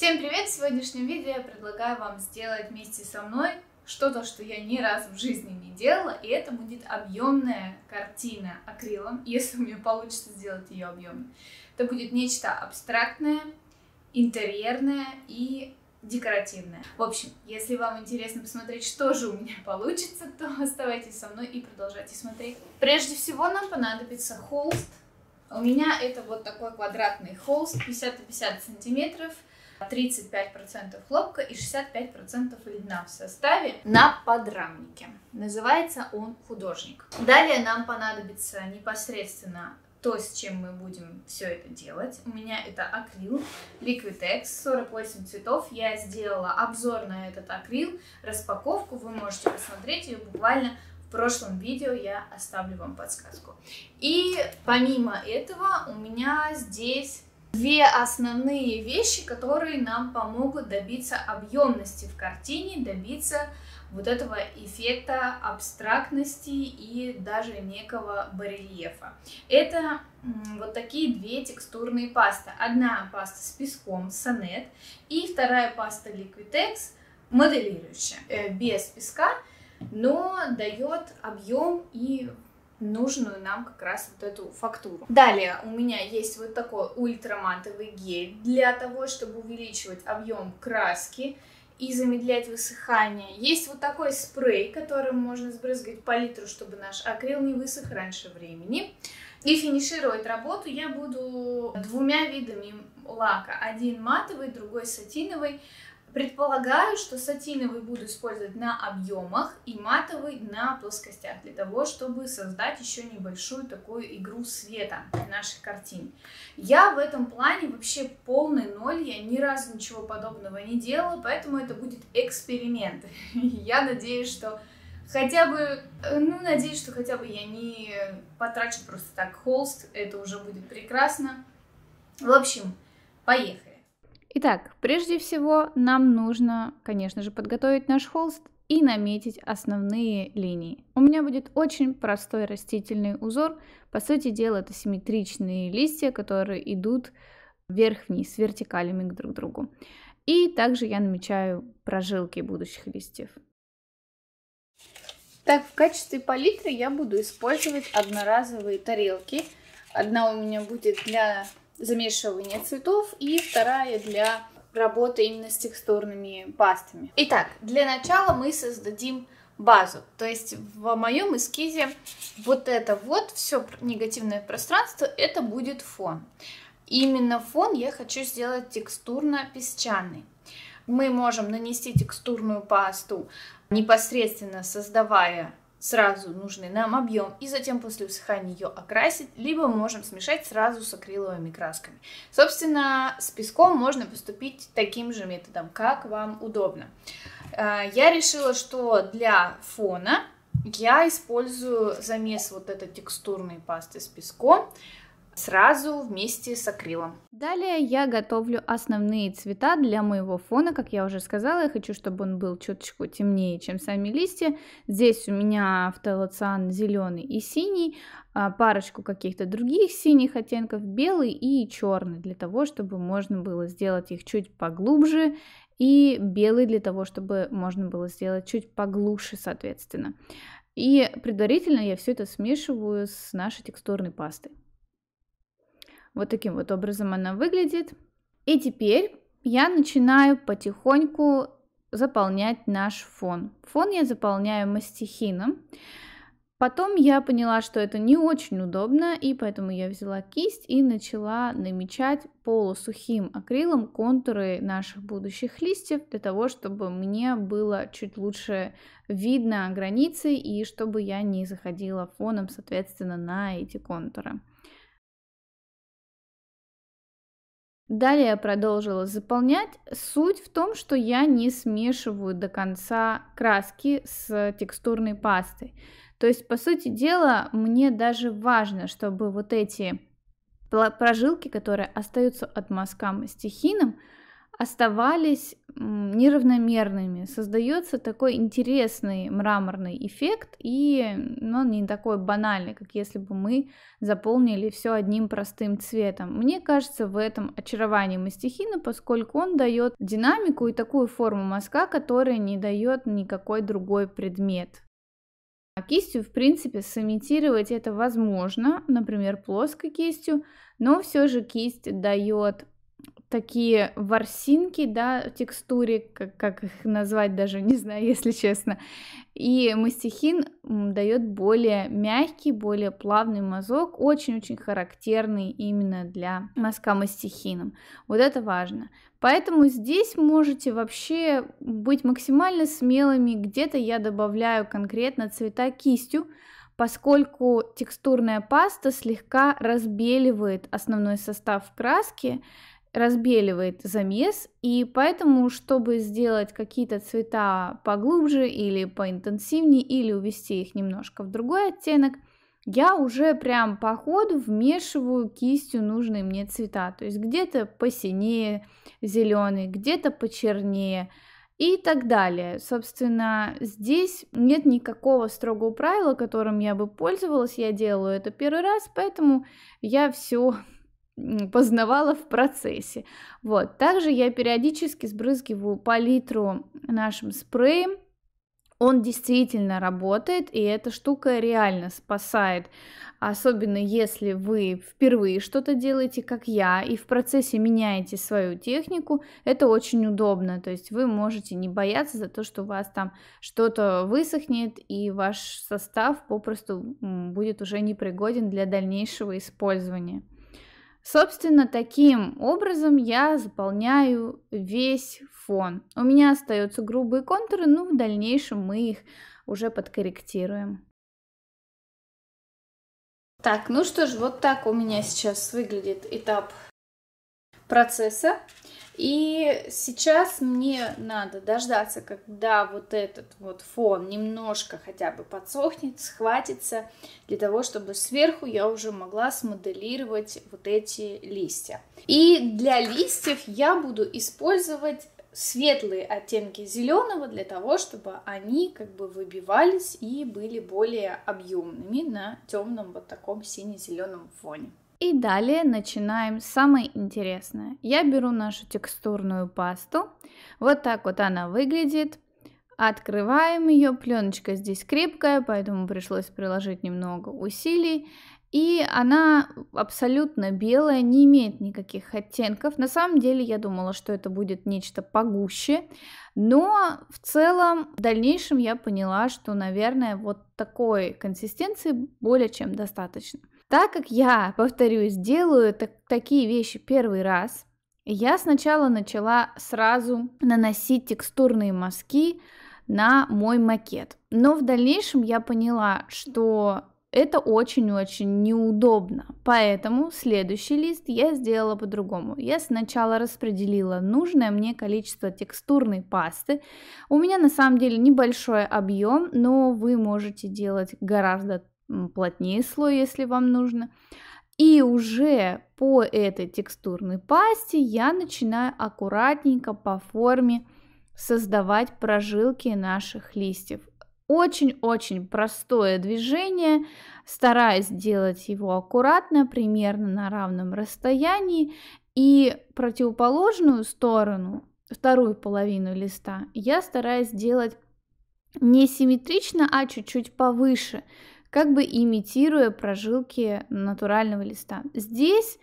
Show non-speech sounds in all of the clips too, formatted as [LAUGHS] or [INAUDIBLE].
Всем привет! В сегодняшнем видео я предлагаю вам сделать вместе со мной что-то, что я ни разу в жизни не делала, и это будет объемная картина акрилом, [LAUGHS] если у меня получится сделать ее объемной. Это будет нечто абстрактное, интерьерное и декоративное. В общем, если вам интересно посмотреть, что же у меня [LAUGHS] получится, то оставайтесь со мной и продолжайте смотреть. Прежде всего нам понадобится холст. У меня это вот такой квадратный холст 50 на 50 сантиметров – 35% хлопка и 65% льна в составе на подрамнике. Называется он художник. Далее нам понадобится непосредственно то, с чем мы будем все это делать. У меня это акрил Liquitex, 48 цветов. Я сделала обзор на этот акрил, распаковку. Вы можете посмотреть ее буквально в прошлом видео, я оставлю вам подсказку. И помимо этого у меня здесь Две основные вещи, которые нам помогут добиться объемности в картине, добиться вот этого эффекта абстрактности и даже некого барельефа. Это вот такие две текстурные пасты. Одна паста с песком, сонет, и вторая паста Liquitex, моделирующая, э, без песка, но дает объем и нужную нам как раз вот эту фактуру. Далее у меня есть вот такой ультраматовый гель для того, чтобы увеличивать объем краски и замедлять высыхание. Есть вот такой спрей, которым можно сбрызгать палитру, чтобы наш акрил не высох раньше времени. И финишировать работу я буду двумя видами лака. Один матовый, другой сатиновый. Предполагаю, что сатиновый буду использовать на объемах и матовый на плоскостях, для того, чтобы создать еще небольшую такую игру света наших картин. Я в этом плане вообще полный ноль, я ни разу ничего подобного не делала, поэтому это будет эксперимент. [LAUGHS] Я надеюсь, что хотя бы, э, ну, надеюсь, что хотя бы я не потрачу просто так холст, это уже будет прекрасно. В общем, поехали. Итак, прежде всего нам нужно, конечно же, подготовить наш холст и наметить основные линии. У меня будет очень простой растительный узор. По сути дела, это симметричные листья, которые идут вверх-вниз, вертикалями друг к другу. И также я намечаю прожилки будущих листьев. Так, в качестве палитры я буду использовать одноразовые тарелки. Одна у меня будет для замешивания цветов, и вторая для работы именно с текстурными пастами. Итак, для начала мы создадим базу. То есть в моем эскизе вот это вот все негативное пространство, это будет фон. Именно фон я хочу сделать текстурно-песчаный. Мы можем нанести текстурную пасту, непосредственно создавая сразу нужный нам объем, и затем после высыхания ее окрасить, либо мы можем смешать сразу с акриловыми красками. Собственно, с песком можно поступить таким же методом, как вам удобно. Э, я решила, что для фона я использую замес вот этой текстурной пасты с песком, сразу вместе с акрилом. Далее я готовлю основные цвета для моего фона. Как я уже сказала, я хочу, чтобы он был чуточку темнее, чем сами листья. Здесь у меня автолоциан зеленый и синий, а, парочку каких-то других синих оттенков, белый и черный, для того, чтобы можно было сделать их чуть поглубже и белый для того, чтобы можно было сделать чуть поглуше, соответственно. И предварительно я все это смешиваю с нашей текстурной пастой. Вот таким вот образом она выглядит. И теперь я начинаю потихоньку заполнять наш фон. Фон я заполняю мастихином. Потом я поняла, что это не очень удобно, и поэтому я взяла кисть и начала намечать полусухим акрилом контуры наших будущих листьев, для того, чтобы мне было чуть лучше видно границы, и чтобы я не заходила фоном, соответственно, на эти контуры. Далее я продолжила заполнять. Суть в том, что я не смешиваю до конца краски с текстурной пастой. То есть, по сути дела, мне даже важно, чтобы вот эти прожилки, которые остаются от мазка мастихином, оставались неравномерными. Создается такой интересный мраморный эффект, и но ну, не такой банальный, как если бы мы заполнили все одним простым цветом. Мне кажется, в этом очарование мастихина, поскольку он дает динамику и такую форму мазка, которая не дает никакой другой предмет. А кистью, в принципе, сымитировать это возможно, например, плоской кистью, но все же кисть дает такие ворсинки, да, текстуре, как, как их назвать даже, не знаю, [LAUGHS] если честно. И мастихин дает более мягкий, более плавный мазок, очень-очень характерный именно для мазка мастихином. Вот это важно. Поэтому здесь можете вообще быть максимально смелыми. Где-то я добавляю конкретно цвета кистью, поскольку текстурная паста слегка разбеливает основной состав краски, разбеливает замес, и поэтому, чтобы сделать какие-то цвета поглубже или поинтенсивнее, или увести их немножко в другой оттенок, я уже прям по ходу вмешиваю кистью нужные мне цвета. То есть где-то посинее зеленый, где-то почернее и так далее. Собственно, здесь нет никакого строгого правила, которым я бы пользовалась. Я делаю это первый раз, поэтому я все познавала в процессе. Вот. Также я периодически сбрызгиваю палитру нашим спреем. Он действительно работает, и эта штука реально спасает. Особенно если вы впервые что-то делаете, как я, и в процессе меняете свою технику, это очень удобно. То есть вы можете не бояться за то, что у вас там что-то высохнет, и ваш состав попросту будет уже непригоден для дальнейшего использования. Собственно, таким образом я заполняю весь фон. У меня остаются грубые контуры, но ну, в дальнейшем мы их уже подкорректируем. Так, ну что ж, вот так у меня сейчас выглядит этап процесса. И сейчас мне надо дождаться, когда вот этот вот фон немножко хотя бы подсохнет, схватится, для того, чтобы сверху я уже могла смоделировать вот эти листья. И для листьев я буду использовать светлые оттенки зеленого для того, чтобы они как бы выбивались и были более объемными на темном вот таком сине-зеленом фоне. И далее начинаем самое интересное. Я беру нашу текстурную пасту. Вот так вот она выглядит. Открываем ее. Пленочка здесь крепкая, поэтому пришлось приложить немного усилий. И она абсолютно белая, не имеет никаких оттенков. На самом деле я думала, что это будет нечто погуще. Но в целом в дальнейшем я поняла, что, наверное, вот такой консистенции более чем достаточно. Так как я, повторюсь, делаю так, такие вещи первый раз, я сначала начала сразу наносить текстурные мазки на мой макет. Но в дальнейшем я поняла, что это очень-очень неудобно. Поэтому следующий лист я сделала по-другому. Я сначала распределила нужное мне количество текстурной пасты. У меня на самом деле небольшой объем, но вы можете делать гораздо плотнее слой, если вам нужно. И уже по этой текстурной пасте я начинаю аккуратненько по форме создавать прожилки наших листьев. Очень-очень простое движение, стараюсь делать его аккуратно, примерно на равном расстоянии. И противоположную сторону, вторую половину листа, я стараюсь делать не симметрично, а чуть-чуть повыше, как бы имитируя прожилки натурального листа. Здесь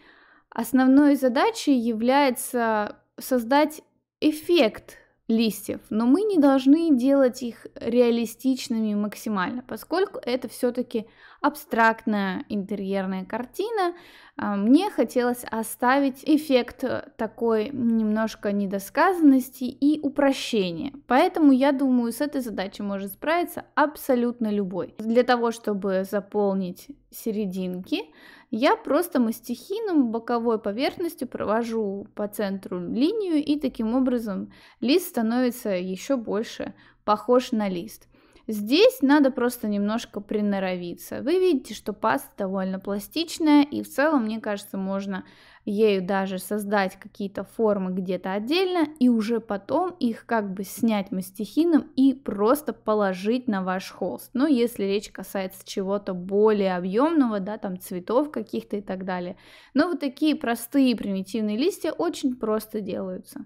основной задачей является создать эффект листьев, но мы не должны делать их реалистичными максимально, поскольку это все-таки абстрактная интерьерная картина, а, мне хотелось оставить эффект такой немножко недосказанности и упрощения. Поэтому я думаю, с этой задачей может справиться абсолютно любой. Для того, чтобы заполнить серединки, я просто мастихином боковой поверхностью провожу по центру линию, и таким образом лист становится еще больше похож на лист. Здесь надо просто немножко приноровиться. Вы видите, что паста довольно пластичная, и в целом, мне кажется, можно ею даже создать какие-то формы где-то отдельно, и уже потом их как бы снять мастихином и просто положить на ваш холст. Но ну, если речь касается чего-то более объемного, да, там цветов каких-то и так далее. Но вот такие простые примитивные листья очень просто делаются.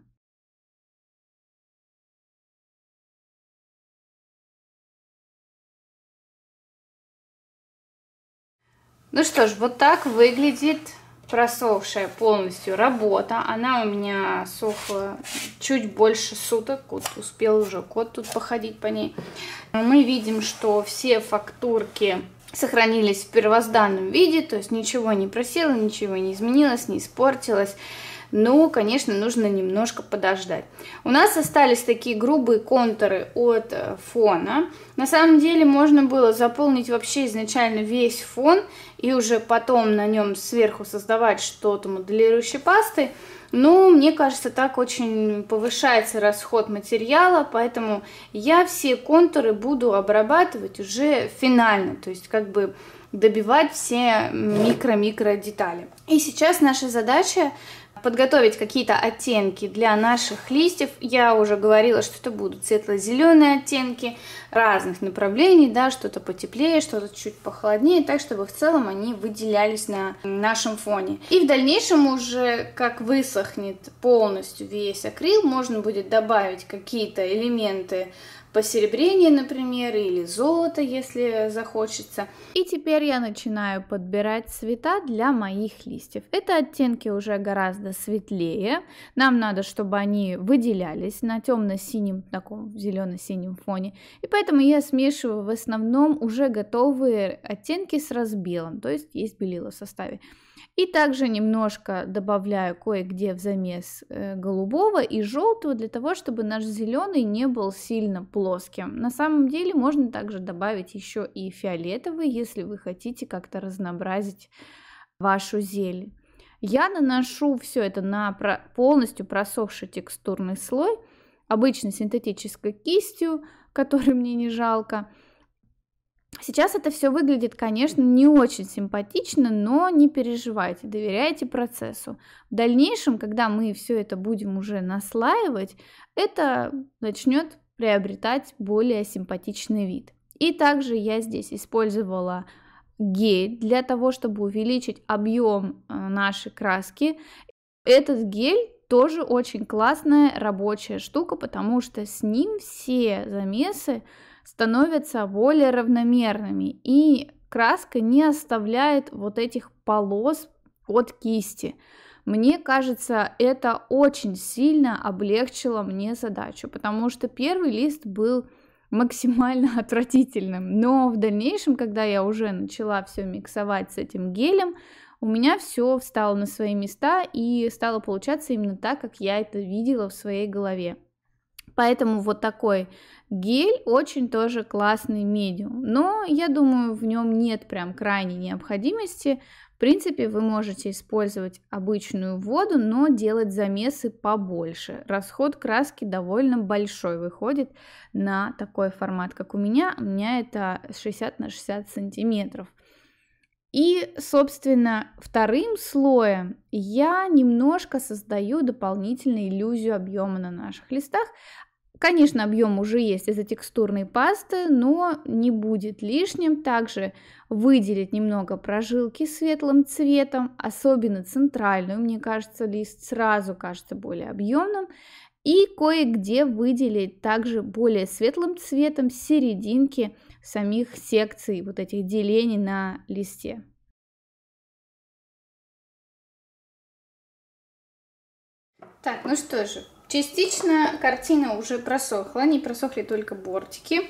Ну что ж, вот так выглядит просохшая полностью работа. Она у меня сохла чуть больше суток. Вот успел уже кот тут походить по ней. Мы видим, что все фактурки сохранились в первозданном виде, то есть ничего не просело, ничего не изменилось, не испортилось но, ну, конечно, нужно немножко подождать. У нас остались такие грубые контуры от э, фона. На самом деле можно было заполнить вообще изначально весь фон и уже потом на нем сверху создавать что-то моделирующей пастой. Но ну, мне кажется, так очень повышается расход материала, поэтому я все контуры буду обрабатывать уже финально, то есть как бы добивать все микро-микро детали. И сейчас наша задача подготовить какие-то оттенки для наших листьев. Я уже говорила, что это будут светло-зеленые оттенки разных направлений, да, что-то потеплее, что-то чуть похолоднее, так, чтобы в целом они выделялись на нашем фоне. И в дальнейшем уже, как высохнет полностью весь акрил, можно будет добавить какие-то элементы посеребрение, например, или золото, если захочется. И теперь я начинаю подбирать цвета для моих листьев. Это оттенки уже гораздо светлее. Нам надо, чтобы они выделялись на темно-синем, таком зелено-синем фоне. И поэтому я смешиваю в основном уже готовые оттенки с разбелом, то есть есть белило в составе. И также немножко добавляю кое-где в замес э, голубого и желтого для того, чтобы наш зеленый не был сильно плоским. На самом деле можно также добавить еще и фиолетовый, если вы хотите как-то разнообразить вашу зелень. Я наношу все это на полностью просохший текстурный слой, обычно синтетической кистью, которой мне не жалко. Сейчас это все выглядит, конечно, не очень симпатично, но не переживайте, доверяйте процессу. В дальнейшем, когда мы все это будем уже наслаивать, это начнет приобретать более симпатичный вид. И также я здесь использовала гель для того, чтобы увеличить объем э, нашей краски. Этот гель тоже очень классная рабочая штука, потому что с ним все замесы становятся более равномерными, и краска не оставляет вот этих полос от кисти. Мне кажется, это очень сильно облегчило мне задачу, потому что первый лист был максимально [LAUGHS] отвратительным. Но в дальнейшем, когда я уже начала все миксовать с этим гелем, у меня все встало на свои места и стало получаться именно так, как я это видела в своей голове. Поэтому вот такой гель очень тоже классный медиум. Но я думаю, в нем нет прям крайней необходимости. В принципе, вы можете использовать обычную воду, но делать замесы побольше. Расход краски довольно большой выходит на такой формат, как у меня. У меня это 60 на 60 сантиметров. И, собственно, вторым слоем я немножко создаю дополнительную иллюзию объема на наших листах. Конечно, объем уже есть из-за текстурной пасты, но не будет лишним также выделить немного прожилки светлым цветом, особенно центральную, мне кажется, лист сразу кажется более объемным, и кое-где выделить также более светлым цветом серединки самих секций, вот этих делений на листе. Так, ну что же, Частично картина уже просохла, не просохли только бортики.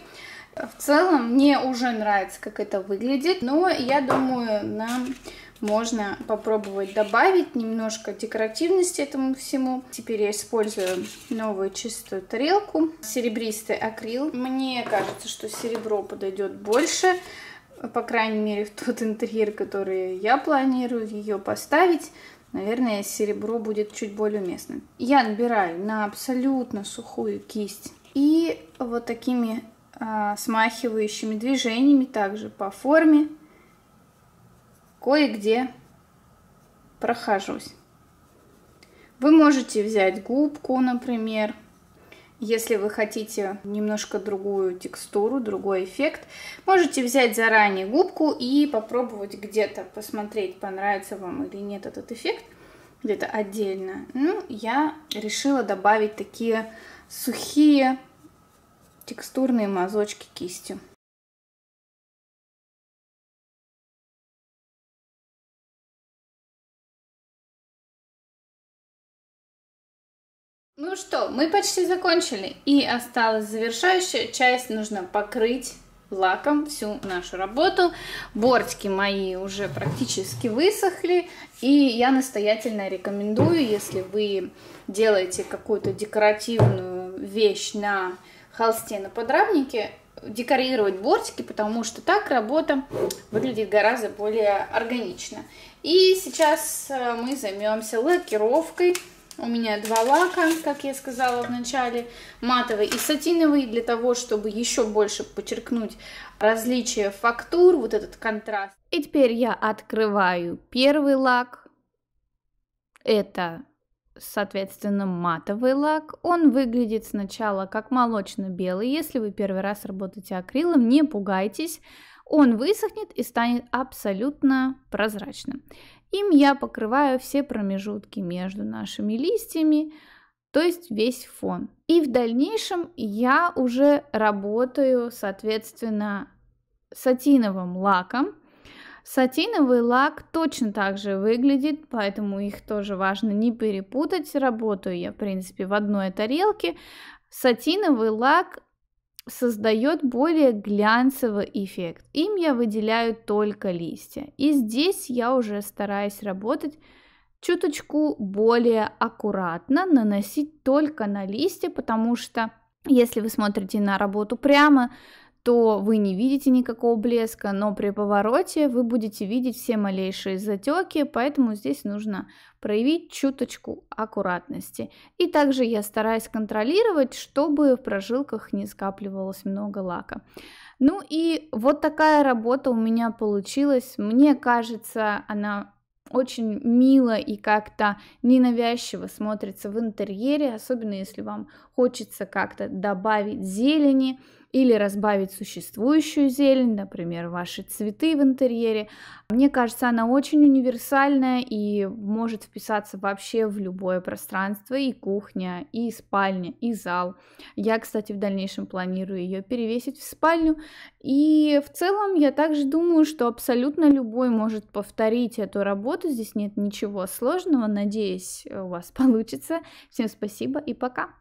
В целом мне уже нравится, как это выглядит, но я думаю, нам можно попробовать добавить немножко декоративности этому всему. Теперь я использую новую чистую тарелку, серебристый акрил. Мне кажется, что серебро подойдет больше, по крайней мере, в тот [LAUGHS] интерьер, который я планирую ее поставить. Наверное, серебро будет чуть более уместно. Я набираю на абсолютно сухую кисть. И вот такими а, смахивающими движениями, также по форме, кое-где прохожусь. Вы можете взять губку, например, если вы хотите немножко другую текстуру, другой эффект, можете взять заранее губку и попробовать где-то посмотреть, понравится вам или нет этот эффект, где-то отдельно. Ну, я решила добавить такие сухие текстурные мазочки кистью. Ну что, мы почти закончили. И осталась завершающая часть. Нужно покрыть лаком всю нашу работу. Бортики мои уже практически высохли, и я настоятельно рекомендую, если вы делаете какую-то декоративную вещь на холсте, на подрамнике, декорировать бортики, потому что так работа выглядит гораздо более органично. И сейчас э, мы займемся лакировкой у меня два лака, как я сказала в начале, матовый и сатиновый, для того, чтобы еще больше подчеркнуть различие фактур, вот этот контраст. И теперь я открываю первый лак. Это, соответственно, матовый лак. Он выглядит сначала как молочно-белый. Если вы первый раз работаете акрилом, не пугайтесь он высохнет и станет абсолютно прозрачным. Им я покрываю все промежутки между нашими листьями, то есть весь фон. И в дальнейшем я уже работаю, соответственно, сатиновым лаком. Сатиновый лак точно так же выглядит, поэтому их тоже важно не перепутать. Работаю я, в принципе, в одной тарелке. Сатиновый лак создает более глянцевый эффект. Им я выделяю только листья. И здесь я уже стараюсь работать чуточку более аккуратно, наносить только на листья, потому что если вы смотрите на работу прямо, то вы не видите никакого блеска, но при повороте вы будете видеть все малейшие затеки, поэтому здесь нужно проявить чуточку аккуратности. И также я стараюсь контролировать, чтобы в прожилках не скапливалось много лака. Ну и вот такая работа у меня получилась. Мне кажется, она очень мило и как-то ненавязчиво смотрится в интерьере, особенно если вам хочется как-то добавить зелени, или разбавить существующую зелень, например, ваши цветы в интерьере. Мне кажется, она очень универсальная и может вписаться вообще в любое пространство, и кухня, и спальня, и зал. Я, кстати, в дальнейшем планирую ее перевесить в спальню. И в целом я также думаю, что абсолютно любой может повторить эту работу. Здесь нет ничего сложного. Надеюсь, у вас [LAUGHS] получится. Всем спасибо и пока!